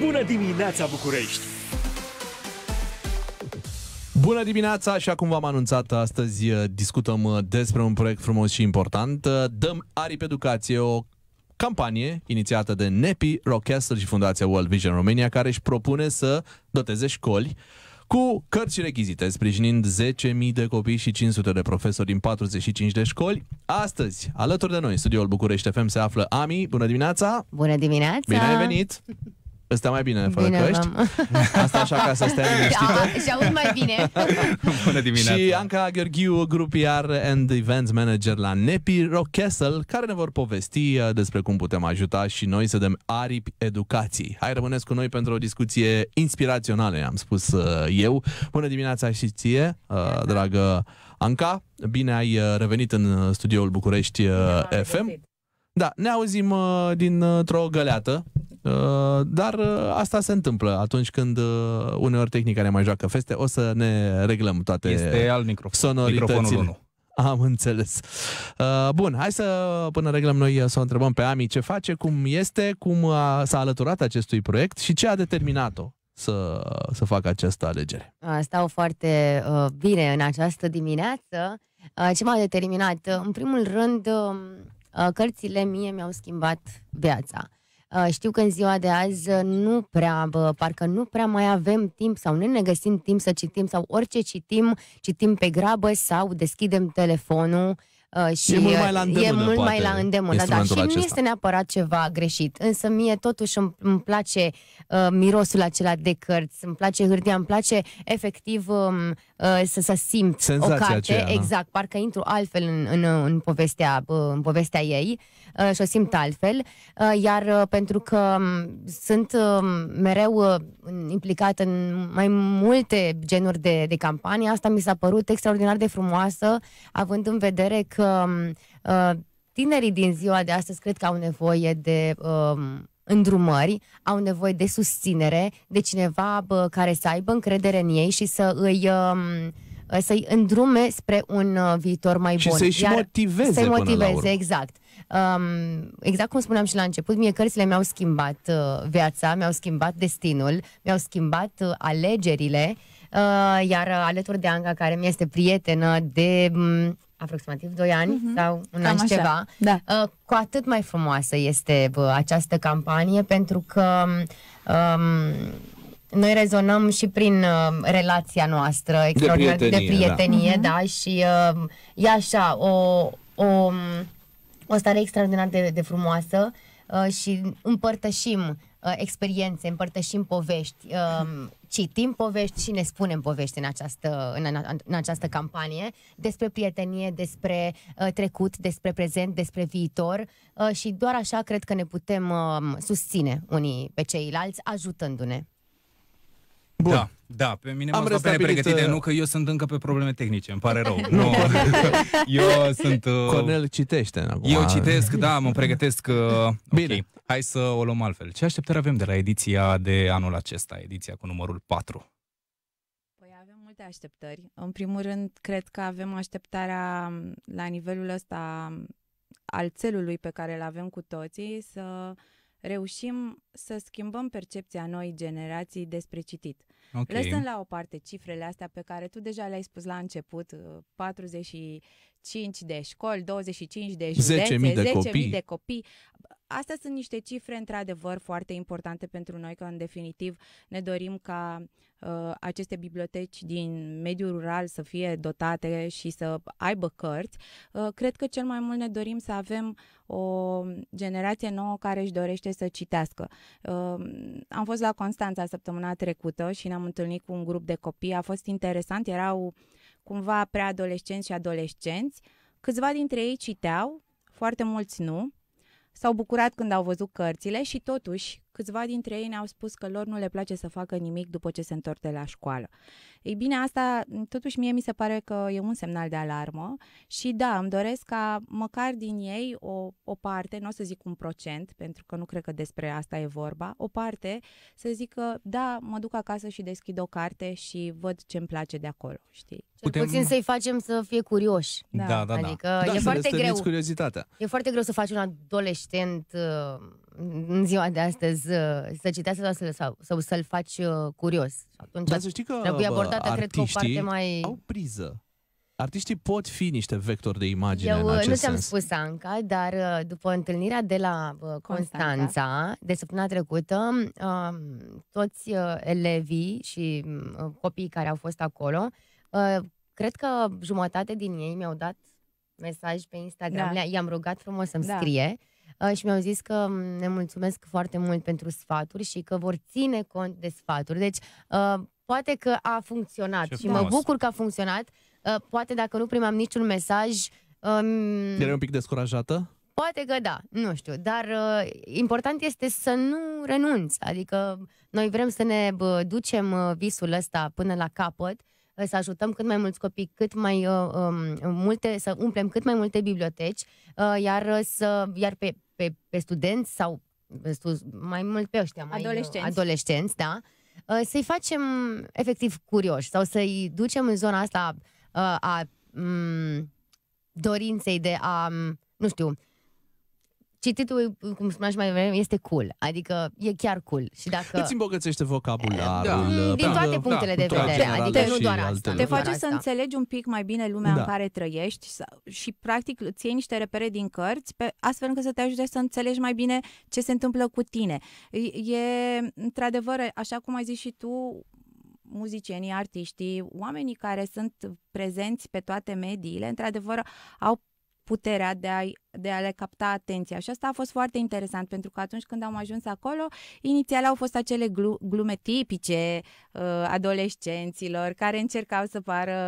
Bună dimineața, București! Bună dimineața! Așa cum v-am anunțat, astăzi uh, discutăm uh, despre un proiect frumos și important. Uh, dăm aripi educație, o campanie inițiată de NEPI, Rockcastle și Fundația World Vision Romania, care își propune să doteze școli cu cărți și rechizite, sprijinind 10.000 de copii și 500 de profesori din 45 de școli. Astăzi, alături de noi, studioul București FM, se află Ami. Bună dimineața! Bună dimineața! Bine ai venit! Îți mai bine fără bine, căști. Asta așa ca să stai liniștită. Da, și aud mai bine. Bună dimineața. Și Anca Gheorghiu, grup PR and Events Manager la Nepi Rock Castle, care ne vor povesti uh, despre cum putem ajuta și noi să dăm aripi educației. Hai, rămâneți cu noi pentru o discuție inspirațională, am spus uh, eu. Bună dimineața și ție, uh, dragă Anca. Bine ai revenit în studioul București FM. Da, ne auzim uh, dintr-o găleată Uh, dar uh, asta se întâmplă atunci când uh, uneori tehnica ne mai joacă feste. O să ne reglăm toate este al microfon. sonoritățile. Am înțeles. Bun, hai să până reglăm noi să o întrebăm pe Ami ce face, cum este, cum a, s-a alăturat acestui proiect și ce a determinat-o să, să facă această alegere. Stau foarte uh, bine în această dimineață. Uh, ce m-a determinat? În primul rând, um, uh, cărțile mie mi-au schimbat viața. Uh, știu că în ziua de azi uh, nu prea, bă, parcă nu prea mai avem timp sau nu ne găsim timp să citim sau orice citim, citim pe grabă sau deschidem telefonul Uh, și uh, e mult mai la îndemână, e mult mai la îndemână da, și acesta. nu este neapărat ceva greșit, însă mie totuși îmi, îmi place uh, mirosul acela de cărți, îmi place hârtia, îmi place efectiv um, uh, să, să simt Senzația o carte, aceea, da. exact, da? parcă intru altfel în, în, în, povestea, uh, în povestea ei uh, și o simt altfel, uh, iar uh, pentru că um, sunt uh, mereu uh, implicat în mai multe genuri de, de campanii, asta mi s-a părut extraordinar de frumoasă, având în vedere că că um, uh, tinerii din ziua de astăzi cred că au nevoie de um, îndrumări, au nevoie de susținere, de cineva care să aibă încredere în ei și să îi... Um, să-i îndrume spre un uh, viitor mai și bun. Să-i și motiveze. Să-i motiveze, exact. Um, exact cum spuneam și la început, mie cărțile mi-au schimbat uh, viața, mi-au schimbat destinul, mi-au schimbat uh, alegerile, uh, iar uh, alături de Anga, care mi este prietenă de. Um, aproximativ 2 ani uh-huh. sau un an ceva, da. uh, cu atât mai frumoasă este uh, această campanie pentru că um, noi rezonăm și prin uh, relația noastră de prietenie, de prietenie da. Mhm. da, și uh, e așa, o, o, o stare extraordinar de, de frumoasă uh, și împărtășim Uh, experiențe, împărtășim povești, um, citim povești și ne spunem povești în această, în, în această campanie despre prietenie, despre uh, trecut, despre prezent, despre viitor uh, și doar așa cred că ne putem um, susține unii pe ceilalți ajutându-ne. Bun. Da. Da, pe mine am rămas ați pregătite, uh, nu că eu sunt încă pe probleme tehnice, îmi pare rău. nu, eu sunt... Uh... Cornel citește acum. Eu ah. citesc, da, mă pregătesc. Uh... Bine. Okay. Hai să o luăm altfel. Ce așteptări avem de la ediția de anul acesta, ediția cu numărul 4? Păi avem multe așteptări. În primul rând, cred că avem așteptarea la nivelul ăsta al țelului pe care îl avem cu toții să uh, reușim să schimbăm percepția noi generații despre citit. Okay. Lăsând la o parte cifrele astea pe care tu deja le-ai spus la început, 45 uh, de școli, 25 de județe, 10.000 de, 10 copii. de copii astea sunt niște cifre, într-adevăr, foarte importante pentru noi, că, în definitiv, ne dorim ca uh, aceste biblioteci din mediul rural să fie dotate și să aibă cărți. Uh, cred că cel mai mult ne dorim să avem o generație nouă care își dorește să citească. Uh, am fost la Constanța săptămâna trecută și ne-am întâlnit cu un grup de copii. A fost interesant, erau cumva preadolescenți și adolescenți. Câțiva dintre ei citeau, foarte mulți nu. S-au bucurat când au văzut cărțile și totuși, Câțiva dintre ei ne-au spus că lor nu le place să facă nimic după ce se întorc de la școală. Ei bine, asta totuși mie mi se pare că e un semnal de alarmă și da, îmi doresc ca măcar din ei o, o parte, nu o să zic un procent, pentru că nu cred că despre asta e vorba, o parte să zică, da, mă duc acasă și deschid o carte și văd ce îmi place de acolo, știi? Putem... Puțin să-i facem să fie curioși. Da, da, da. Adică da, e foarte greu. curiozitatea. E foarte greu să faci un adolescent uh în ziua de astăzi uh, să citească sau, sau, sau să-l faci uh, curios. Atunci Dar să știi că trebuie abordată, bă, cred că, o parte mai... au priză. Artiștii pot fi niște vectori de imagine Eu în uh, acest nu ți-am spus Anca, dar după întâlnirea de la Constanța, Constanța. de săptămâna trecută, um, toți elevii și copiii care au fost acolo, cred că jumătate din ei mi-au dat mesaj pe Instagram, da. i-am rugat frumos să-mi da. scrie Uh, și mi-au zis că mm, ne mulțumesc foarte mult pentru sfaturi și că vor ține cont de sfaturi. Deci, uh, poate că a funcționat Ce și frumos. mă bucur că a funcționat. Uh, poate dacă nu primeam niciun mesaj... Um, Erai un pic descurajată? Poate că da, nu știu, dar uh, important este să nu renunți. Adică noi vrem să ne bă, ducem uh, visul ăsta până la capăt, uh, să ajutăm cât mai mulți copii, cât mai uh, um, multe, să umplem cât mai multe biblioteci, uh, iar să iar pe pe, pe studenți sau mai mult pe ăștia, mai adolescenți, adolescenți da? Uh, să-i facem efectiv curioși sau să-i ducem în zona asta uh, a, a, mm, a dorinței de a, mm, nu știu, Cititul, cum spuneam și mai devreme, este cool. Adică e chiar cool. Și dacă... Îți îmbogățește vocabularul. Da. Mm, din da. toate da, punctele da. de vedere. Adică nu doar asta. Te face să înțelegi un pic mai bine lumea da. în care trăiești și practic îți iei niște repere din cărți pe, astfel încât să te ajute să înțelegi mai bine ce se întâmplă cu tine. E, într-adevăr, așa cum ai zis și tu, muzicienii, artiștii, oamenii care sunt prezenți pe toate mediile, într-adevăr, au puterea de a, de a le capta atenția. Și asta a fost foarte interesant, pentru că atunci când am ajuns acolo, inițial au fost acele glu- glume tipice uh, adolescenților, care încercau să pară,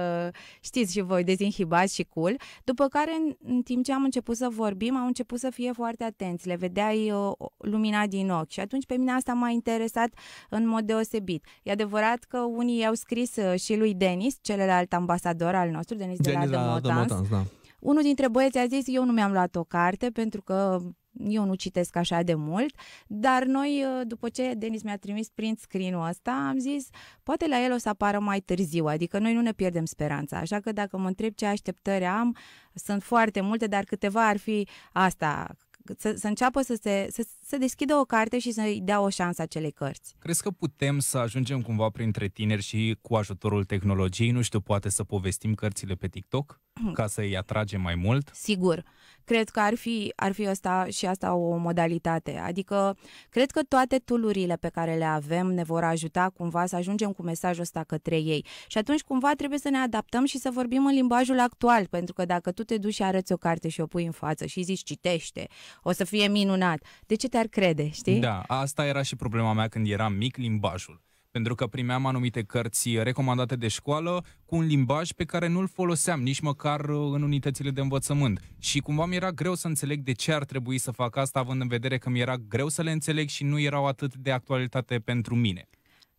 știți și voi, dezinhibați și cool, după care, în, în timp ce am început să vorbim, au început să fie foarte atenți, le vedeai uh, lumina din ochi și atunci pe mine asta m-a interesat în mod deosebit. E adevărat că unii i-au scris uh, și lui Denis, celălalt ambasador al nostru, Denis, de la, de la Motans, da. Unul dintre băieți a zis, eu nu mi-am luat o carte pentru că eu nu citesc așa de mult, dar noi, uh, după ce Denis mi-a trimis print screen-ul ăsta, am zis, poate la el o să apară mai târziu, adică noi nu ne pierdem speranța, așa că dacă mă întreb ce așteptări am, sunt foarte multe, dar câteva ar fi asta, să, să înceapă să se să, să deschidă o carte și să-i dea o șansă acelei cărți. Crezi că putem să ajungem cumva printre tineri și cu ajutorul tehnologiei, nu știu, poate să povestim cărțile pe TikTok hmm. ca să îi atragem mai mult? Sigur. Cred că ar fi, ar fi asta, și asta o modalitate. Adică, cred că toate tulurile pe care le avem ne vor ajuta cumva să ajungem cu mesajul ăsta către ei. Și atunci cumva trebuie să ne adaptăm și să vorbim în limbajul actual, pentru că dacă tu te duci și arăți o carte și o pui în față și zici citește, o să fie minunat. De ce te-ar crede, știi? Da, asta era și problema mea când eram mic, limbajul pentru că primeam anumite cărți recomandate de școală cu un limbaj pe care nu-l foloseam nici măcar uh, în unitățile de învățământ. Și cumva mi era greu să înțeleg de ce ar trebui să fac asta, având în vedere că mi era greu să le înțeleg și nu erau atât de actualitate pentru mine.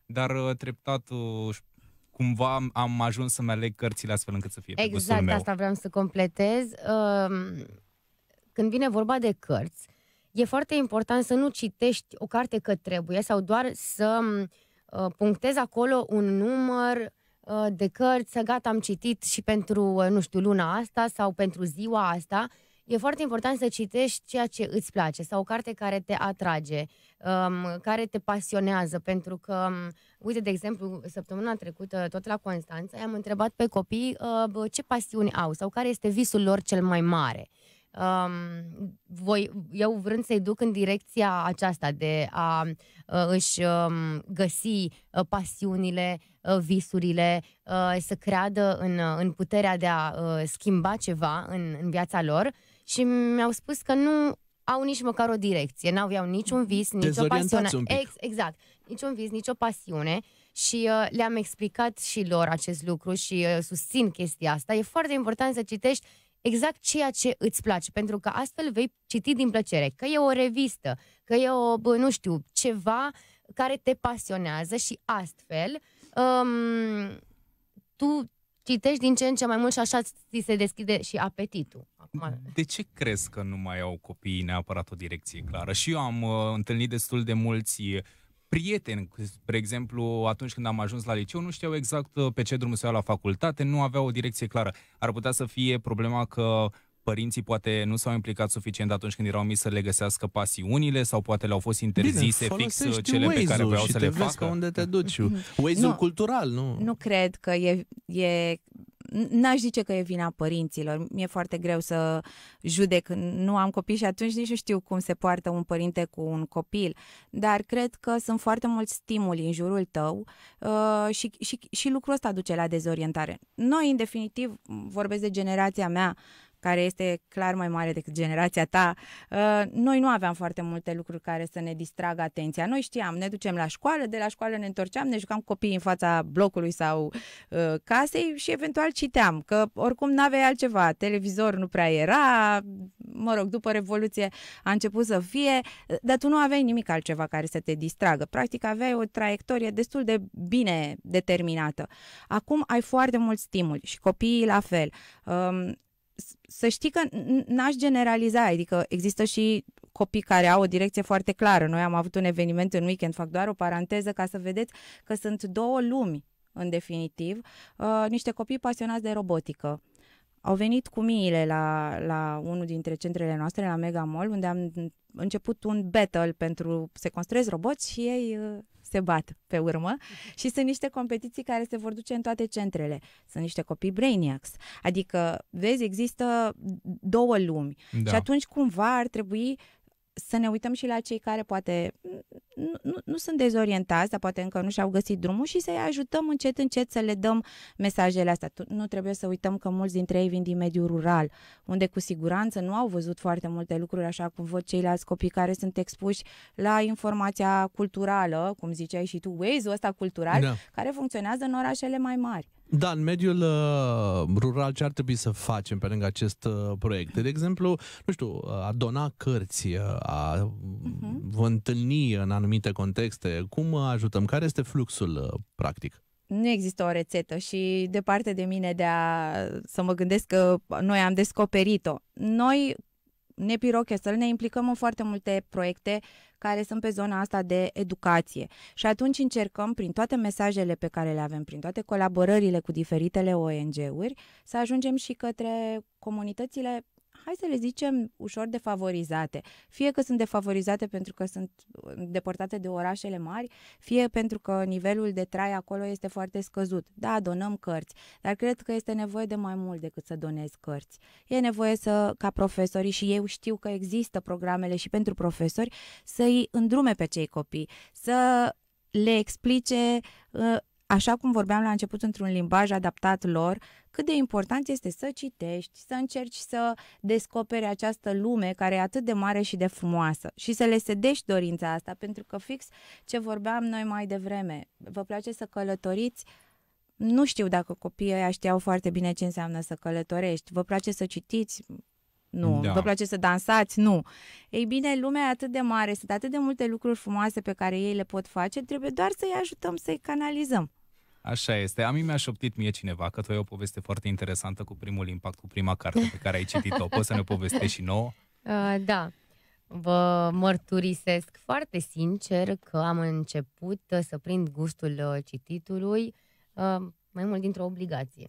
Dar uh, treptat uh, cumva am ajuns să-mi aleg cărțile astfel încât să fie exact, pe gustul exact, meu. Exact, asta vreau să completez când vine vorba de cărți, e foarte important să nu citești o carte că trebuie sau doar să ă, punctezi acolo un număr ă, de cărți, Să gata, am citit și pentru, ă, nu știu, luna asta sau pentru ziua asta. E foarte important să citești ceea ce îți place sau o carte care te atrage, care te pasionează, pentru că, uite, de exemplu, săptămâna trecută, tot la Constanța, i-am întrebat pe copii ce pasiuni au sau care este visul lor cel mai mare um, voi, eu vrând să-i duc în direcția aceasta de a uh, își um, găsi uh, pasiunile, uh, visurile, uh, să creadă în, uh, în puterea de a uh, schimba ceva în, în viața lor și mi-au spus că nu au nici măcar o direcție, n-aveau niciun vis, nicio pasiune. Ex, exact, niciun vis, nicio pasiune și uh, le-am explicat și lor acest lucru și uh, susțin chestia asta. E foarte important să citești exact ceea ce îți place, pentru că astfel vei citi din plăcere, că e o revistă, că e o, bă, nu știu, ceva care te pasionează și astfel um, tu citești din ce în ce mai mult și așa ți se deschide și apetitul. Acum... De ce crezi că nu mai au copiii neapărat o direcție clară? Și eu am uh, întâlnit destul de mulți prieteni, spre exemplu, atunci când am ajuns la liceu, nu știau exact uh, pe ce drum să iau la facultate, nu aveau o direcție clară. Ar putea să fie problema că părinții poate nu s-au implicat suficient atunci când erau mici să le găsească pasiunile sau poate le-au fost interzise Bine, fix uh, cele pe care vreau să le facă. Bine, unde te duci. Waze-ul nu, cultural, nu? Nu cred că e, e n-aș zice că e vina părinților. Mi-e foarte greu să judec. Nu am copii și atunci nici nu știu cum se poartă un părinte cu un copil. Dar cred că sunt foarte mulți stimuli în jurul tău uh, și, și, și lucrul ăsta duce la dezorientare. Noi, în definitiv, vorbesc de generația mea, care este clar mai mare decât generația ta, uh, noi nu aveam foarte multe lucruri care să ne distragă atenția. Noi știam, ne ducem la școală, de la școală ne întorceam, ne jucam copiii în fața blocului sau uh, casei și eventual citeam, că oricum n-aveai altceva, televizor nu prea era, mă rog, după Revoluție a început să fie, dar tu nu aveai nimic altceva care să te distragă. Practic aveai o traiectorie destul de bine determinată. Acum ai foarte mult stimul și copiii la fel. Um, să știi că n-aș generaliza, adică există și copii care au o direcție foarte clară. Noi am avut un eveniment în weekend, fac doar o paranteză ca să vedeți că sunt două lumi, în definitiv, uh, niște copii pasionați de robotică au venit cu miile la, la unul dintre centrele noastre, la Mega Mall, unde am început un battle pentru se construiesc roboți și ei uh, se bat pe urmă și sunt niște competiții care se vor duce în toate centrele. Sunt niște copii brainiacs. Adică, vezi, există două lumi da. și atunci cumva ar trebui să ne uităm și la cei care poate nu, nu, nu sunt dezorientați, dar poate încă nu și-au găsit drumul și să-i ajutăm încet, încet să le dăm mesajele astea. Nu trebuie să uităm că mulți dintre ei vin din mediul rural, unde cu siguranță nu au văzut foarte multe lucruri, așa cum văd ceilalți copii care sunt expuși la informația culturală, cum ziceai și tu, Waze-ul ăsta cultural, da. care funcționează în orașele mai mari. Da, în mediul uh, rural ce ar trebui să facem pe lângă acest uh, proiect? De exemplu, nu știu, uh, a dona cărți, uh, a uh-huh. vă întâlni în anumite contexte. Cum uh, ajutăm? Care este fluxul uh, practic? nu există o rețetă și departe de mine de a să mă gândesc că noi am descoperit-o. Noi ne să ne implicăm în foarte multe proiecte care sunt pe zona asta de educație. Și atunci încercăm, prin toate mesajele pe care le avem, prin toate colaborările cu diferitele ONG-uri, să ajungem și către comunitățile hai să le zicem, ușor defavorizate. Fie că sunt defavorizate pentru că sunt uh, depărtate de orașele mari, fie pentru că nivelul de trai acolo este foarte scăzut. Da, donăm cărți, dar cred că este nevoie de mai mult decât să donezi cărți. E nevoie să, ca profesorii, și eu știu că există programele și pentru profesori, să-i îndrume pe cei copii, să le explice uh, Așa cum vorbeam la început într-un limbaj adaptat lor, cât de important este să citești, să încerci să descoperi această lume care e atât de mare și de frumoasă și să le sedești dorința asta, pentru că fix ce vorbeam noi mai devreme, vă place să călătoriți, nu știu dacă copiii ăia știau foarte bine ce înseamnă să călătorești, vă place să citiți, nu. Da. Vă place să dansați? Nu. Ei bine, lumea e atât de mare, sunt atât de multe lucruri frumoase pe care ei le pot face, trebuie doar să-i ajutăm să-i canalizăm. Așa este. Ami mi-a șoptit mie cineva că tu ai o poveste foarte interesantă cu primul impact, cu prima carte pe care ai citit-o. Poți să ne povestești și nouă? Uh, da. Vă mărturisesc foarte sincer că am început să prind gustul uh, cititului uh, mai mult dintr-o obligație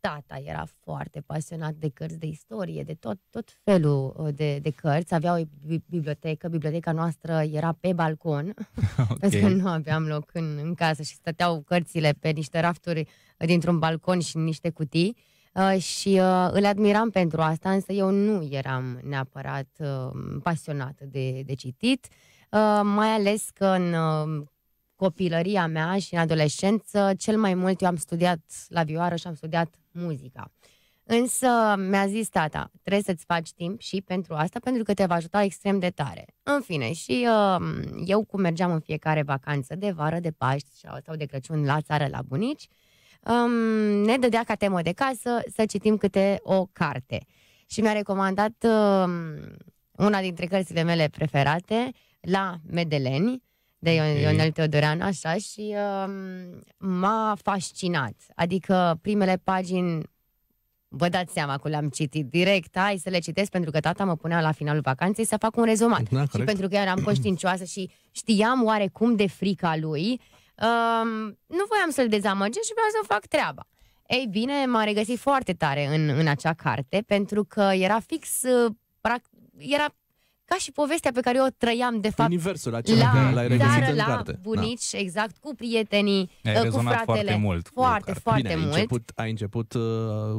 tata era foarte pasionat de cărți, de istorie, de tot, tot felul uh, de, de cărți. Avea o bibliotecă, biblioteca noastră era pe balcon, okay. pentru că nu aveam loc în, în casă și stăteau cărțile pe niște rafturi dintr-un balcon și niște cutii. Uh, și uh, îl admiram pentru asta, însă eu nu eram neapărat uh, pasionată de, de citit, uh, mai ales că în uh, copilăria mea și în adolescență, cel mai mult eu am studiat la vioară și am studiat muzica. Însă mi-a zis tata, trebuie să-ți faci timp și pentru asta, pentru că te va ajuta extrem de tare. În fine, și uh, eu cum mergeam în fiecare vacanță, de vară, de Paști sau de Crăciun la țară, la bunici, um, ne dădea ca temă de casă să citim câte o carte. Și mi-a recomandat uh, una dintre cărțile mele preferate, La Medeleni, de Ion, okay. Ionel Teodorean, așa, și uh, m-a fascinat. Adică primele pagini, vă dați seama că le-am citit direct, hai să le citesc, pentru că tata mă punea la finalul vacanței să fac un rezumat. Da, și pentru că eu eram conștiincioasă și știam oarecum de frica lui, uh, nu voiam să-l dezamăgesc și vreau să fac treaba. Ei bine, m a regăsit foarte tare în, în acea carte, pentru că era fix, uh, era ca și povestea pe care eu o trăiam, de fapt, Universul acela la, la, la, ai regăsit la da. bunici, da. exact, cu prietenii, ai uh, cu fratele. foarte mult. Foarte, foarte Bine, mult. Ai început, ai început uh,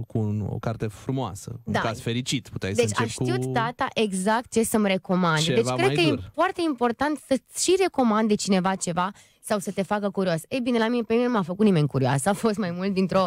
cu un, o carte frumoasă, da. un caz fericit. Puteai deci să a știut cu... tata exact ce să-mi recomande. Ceva deci cred că dur. e foarte important să-ți și recomande cineva ceva sau să te facă curios. Ei bine, la mine, pe mine m-a făcut nimeni curioasă, a fost mai mult dintr-o...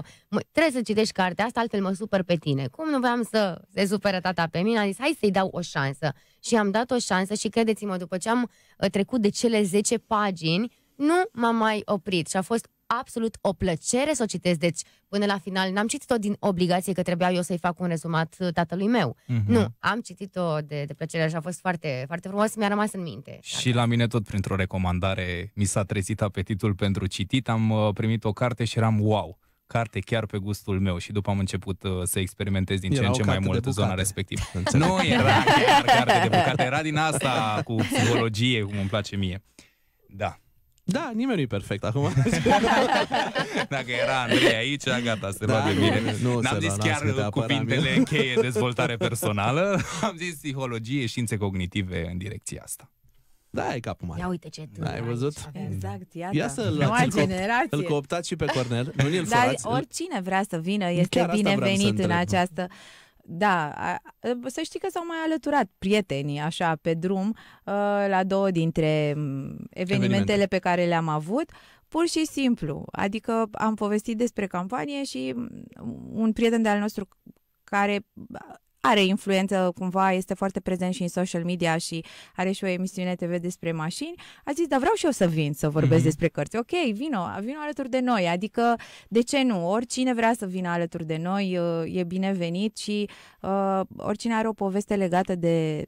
Trebuie să citești cartea asta, altfel mă super pe tine. Cum nu voiam să se supere tata pe mine, a zis, hai să-i dau o șansă. Și am dat o șansă și credeți-mă, după ce am uh, trecut de cele 10 pagini, nu m-a mai oprit și a fost absolut o plăcere să o citesc. Deci, până la final, n-am citit-o din obligație că trebuia eu să-i fac un rezumat uh, tatălui meu. Mm-hmm. Nu, am citit-o de, de plăcere și a fost foarte, foarte frumos, mi-a rămas în minte. Și la mine tot printr-o recomandare mi s-a trezit apetitul pentru citit, am uh, primit o carte și eram wow carte chiar pe gustul meu și după am început uh, să experimentez din era ce în ce mai mult zona respectivă. nu era chiar carte de bucate, era din asta cu psihologie, cum îmi place mie. Da. Da, nimeni nu e perfect acum. Dacă era Andrei aici, gata, se da, bine. Nu, N-am zis chiar cuvintele în cheie dezvoltare personală, am zis psihologie, științe cognitive în direcția asta. Da, e capul mare. Ia uite ce tu Ai văzut? Exact, iată. Ia să Noua generație. Îl cooptați și pe Cornel, nu l Dar furați. oricine vrea să vină este binevenit în această da, să știi că s-au mai alăturat prietenii așa pe drum ă, la două dintre evenimentele Evenimente. pe care le-am avut, pur și simplu. Adică am povestit despre campanie și un prieten de al nostru care are influență cumva, este foarte prezent și în social media și are și o emisiune TV despre mașini, a zis, dar vreau și eu să vin să vorbesc mm-hmm. despre cărți. Ok, vino, vino alături de noi, adică de ce nu? Oricine vrea să vină alături de noi uh, e binevenit și uh, oricine are o poveste legată de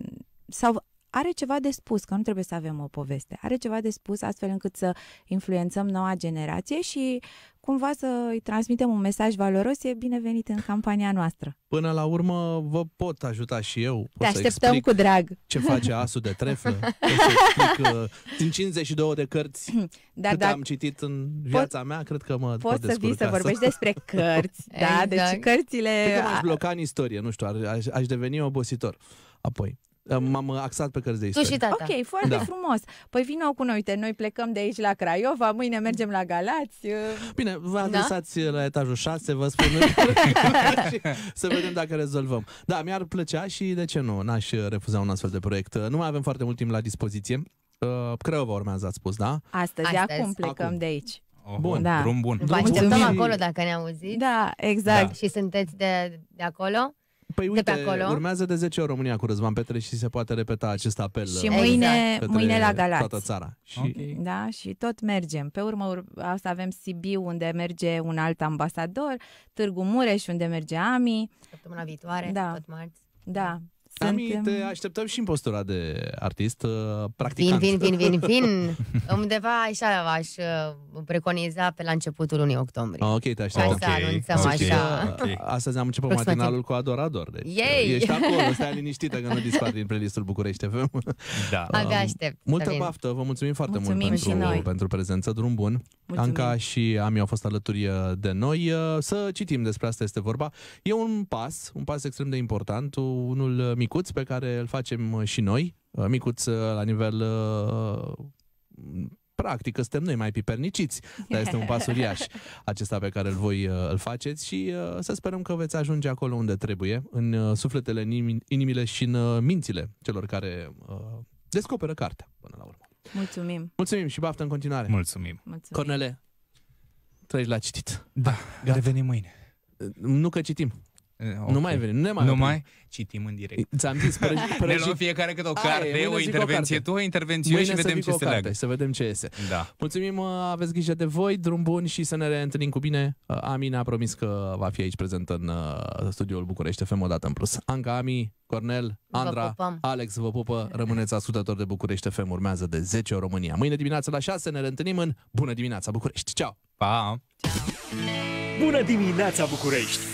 sau are ceva de spus, că nu trebuie să avem o poveste, are ceva de spus astfel încât să influențăm noua generație și cumva să îi transmitem un mesaj valoros, e binevenit în campania noastră. Până la urmă vă pot ajuta și eu. Pot Te așteptăm cu drag. Ce face asul de treflă? explic, în uh, 52 de cărți Dar cât da. am citit în viața pot, mea, cred că mă Poți să vii să vorbești despre cărți, da, deci exact. deci cărțile... Cred că m-aș bloca în istorie, nu știu, aș, aș deveni obositor. Apoi, M-am axat pe cărți de istorie. Tu și tata. Ok, foarte da. frumos. Păi vină cu noi, uite, noi plecăm de aici la Craiova, mâine mergem la Galați. Uh. Bine, vă da. adresați da? la etajul 6, vă spun să vedem dacă rezolvăm. Da, mi-ar plăcea și de ce nu, n-aș uh, refuza un astfel de proiect. Nu mai avem foarte mult timp la dispoziție. Craiova urmează, ați spus, da? Astăzi, Astăzi. acum plecăm acum. de aici. Oh, bun, da. drum bun. Vă așteptăm acolo dacă ne auziți. Da, exact. Da. Și sunteți de, de acolo. Păi uite, de pe acolo. urmează de 10 ori România cu Răzvan Petre și se poate repeta acest apel. Și mâine, exact. mâine la Galați. Toată țara. Și... Okay. Da, și tot mergem. Pe urmă, asta avem Sibiu, unde merge un alt ambasador, Târgu Mureș, unde merge Ami. Săptămâna viitoare, da. tot marți. Da, Sami, te așteptăm și în postura de artist uh, practicant. Vin, vin, vin, vin, vin. Undeva așa aș uh, preconiza pe la începutul lunii octombrie. Ah, ok, te așteptăm. okay. să anunțăm okay. așa. Okay. Astăzi am început Proximate. matinalul cu Adorador. Deci uh, Yay! Ești acolo, stai liniștită că nu dispar din playlistul București FM. Da. Um, Abia aștept. Multă baftă, vă mulțumim foarte mulțumim mult pentru, noi. pentru prezență. Drum bun. Mulțumim. Anca și Ami au fost alături de noi. Să citim despre asta este vorba. E un pas, un pas extrem de important, unul mic micuț pe care îl facem uh, și noi, uh, micuț uh, la nivel practic, suntem noi mai piperniciți, dar este un pas uriaș acesta pe care îl voi îl faceți și să sperăm că veți ajunge acolo unde trebuie, în sufletele, în inimile și în mințile celor care descoperă cartea până la urmă. Mulțumim! Mulțumim și baftă în continuare! Mulțumim! Mulțumim. Cornele, treci la citit. Da, Gata. revenim mâine. Nu că citim. Okay. Nu mai vine, nu ne mai Nu mai? Citim în direct. Ți-am zis, prăj, prăj... ne luăm fiecare cât o carte, Aia, o intervenție o carte. tu, o intervenție mâine și vedem ce se leagă. Să vedem ce iese. Da. Mulțumim, uh, aveți grijă de voi, drum bun și să ne reîntâlnim cu bine. Uh, Ami a promis că va fi aici prezent în uh, studioul București FM o dată în plus. Anca Ami, Cornel, Andra, vă Alex vă pupă, rămâneți ascultători de București FM, urmează de 10 ori România. Mâine dimineața la 6 ne reîntâlnim în Bună dimineața București. Ciao. Pa! Ceau. Bună dimineața București!